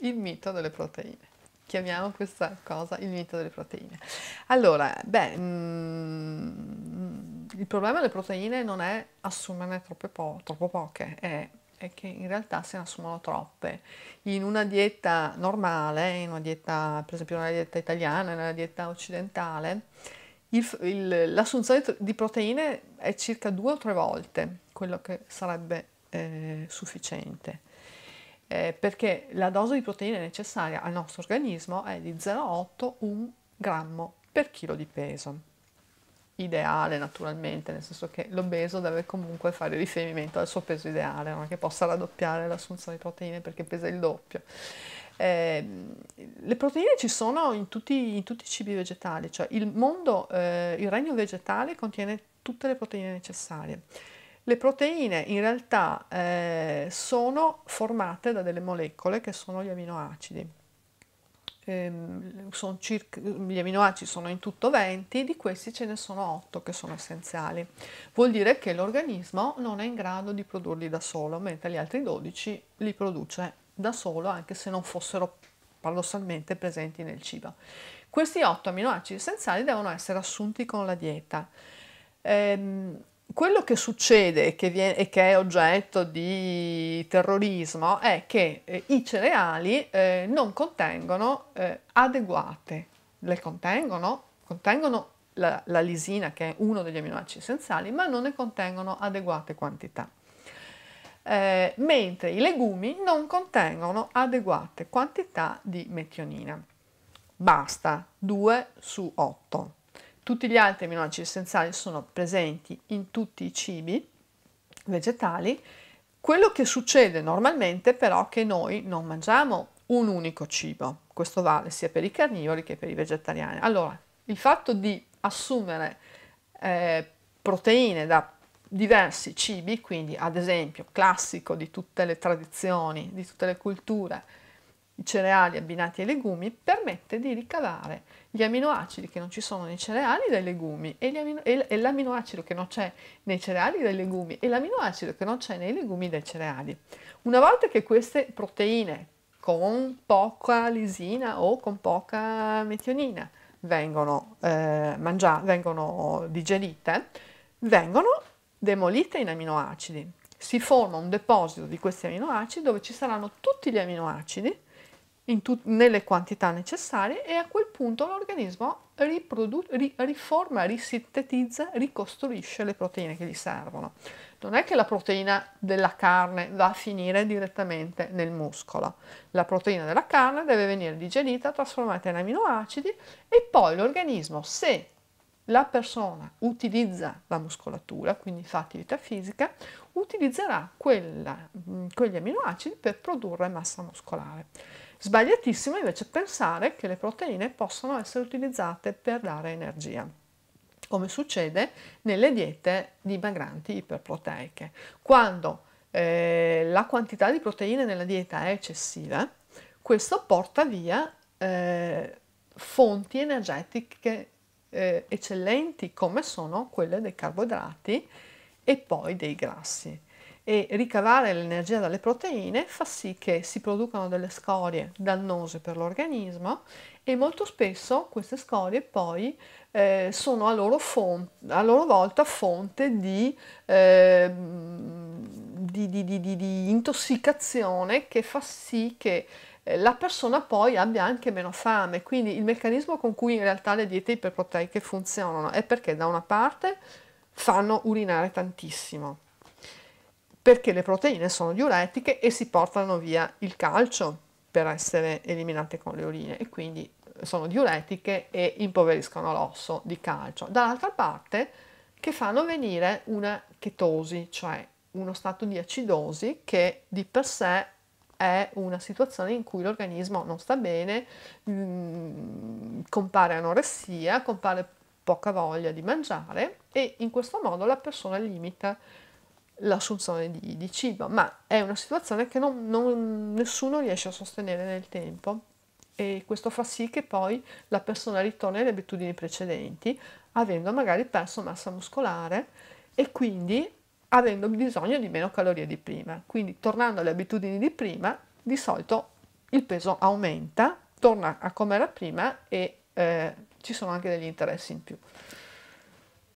il mito delle proteine. Chiamiamo questa cosa il mito delle proteine. Allora, beh, mh, mm, mm, il problema delle proteine non è assumerne po troppo poche, è è che in realtà se ne assumono troppe. In una dieta normale, in una dieta, per esempio una dieta italiana, una dieta occidentale, l'assunzione di proteine è circa due o tre volte quello che sarebbe eh, sufficiente eh, perché la dose di proteine necessaria al nostro organismo è di 0,8-1 grammo per chilo di peso. Ideale naturalmente, nel senso che l'obeso deve comunque fare riferimento al suo peso ideale, non è che possa raddoppiare l'assunzione di proteine perché pesa il doppio. Eh, le proteine ci sono in tutti, in tutti, i cibi vegetali, cioè il mondo, eh, il regno vegetale contiene tutte le proteine necessarie. Le proteine in realtà eh, sono formate da delle molecole che sono gli aminoacidi. Ehm, sono circa, gli aminoacidi sono in tutto 20, di questi ce ne sono 8 che sono essenziali. Vuol dire che l'organismo non è in grado di produrli da solo, mentre gli altri 12 li produce da solo anche se non fossero paradossalmente presenti nel cibo. Questi 8 aminoacidi essenziali devono essere assunti con la dieta. Ehm, quello che succede e che, viene, e che, è oggetto di terrorismo è che eh, i cereali eh, non contengono eh, adeguate, le contengono, contengono la, la, lisina che è uno degli aminoacidi essenziali, ma non ne contengono adeguate quantità. Eh, mentre i legumi non contengono adeguate quantità di metionina. Basta, 2 su 8. Tutti gli altri aminoacidi essenziali sono presenti in tutti i cibi vegetali. Quello che succede normalmente però è che noi non mangiamo un unico cibo, questo vale sia per i carnivori che per i vegetariani. Allora, il fatto di assumere eh, proteine da diversi cibi, quindi ad esempio classico di tutte le tradizioni, di tutte le culture, cereali abbinati ai legumi permette di ricavare gli aminoacidi che non ci sono nei cereali dai legumi e, amino- e l'aminoacido che non c'è nei cereali dai legumi e l'aminoacido che non c'è nei legumi dai cereali. Una volta che queste proteine con poca lisina o con poca metionina vengono, eh, mangia- vengono digerite, vengono demolite in aminoacidi. Si forma un deposito di questi aminoacidi dove ci saranno tutti gli aminoacidi tut- nelle quantità necessarie e a quel punto l'organismo riprodu- ri- riforma, risintetizza, ricostruisce le proteine che gli servono. Non è che la proteina della carne va a finire direttamente nel muscolo, la proteina della carne deve venire digerita, trasformata in aminoacidi e poi l'organismo se la persona utilizza la muscolatura, quindi fa attività fisica, utilizzerà quella, mm, quegli aminoacidi per produrre massa muscolare. Sbagliatissimo invece pensare che le proteine possano essere utilizzate per dare energia come succede nelle diete dimagranti iperproteiche. Quando eh, la quantità di proteine nella dieta è eccessiva, questo porta via eh, fonti energetiche eh, eccellenti come sono quelle dei carboidrati e poi dei grassi. E ricavare l'energia dalle proteine fa sì che si producano delle scorie dannose per l'organismo e molto spesso queste scorie poi eh, sono a loro, fonte, a loro, volta fonte di, eh, di, di, di intossicazione che fa sì che eh, la persona poi abbia anche meno fame. Quindi il meccanismo con cui in realtà le diete iperproteiche funzionano è perché da una parte fanno urinare tantissimo, perché le proteine sono diuretiche e si portano via il calcio per essere eliminate con le urine e quindi sono diuretiche e impoveriscono l'osso di calcio. Dall'altra parte che fanno venire una chetosi, cioè uno stato di acidosi che di per sé è una situazione in cui l'organismo non sta bene, mh, mm, compare anoressia, compare poca voglia di mangiare e in questo modo la persona limita l'assunzione di, di cibo, ma è una situazione che non, non, nessuno riesce a sostenere nel tempo e questo fa sì che poi la persona ritorni alle abitudini precedenti, avendo magari perso massa muscolare e quindi avendo bisogno di meno calorie di prima. Quindi tornando alle abitudini di prima, di solito il peso aumenta, torna a come era prima e eh, ci sono anche degli interessi in più.